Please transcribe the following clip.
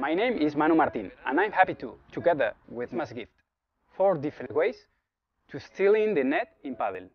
My name is Manu Martin, and I'm happy to, together with MassGift, four different ways to steal in the net in Paddle.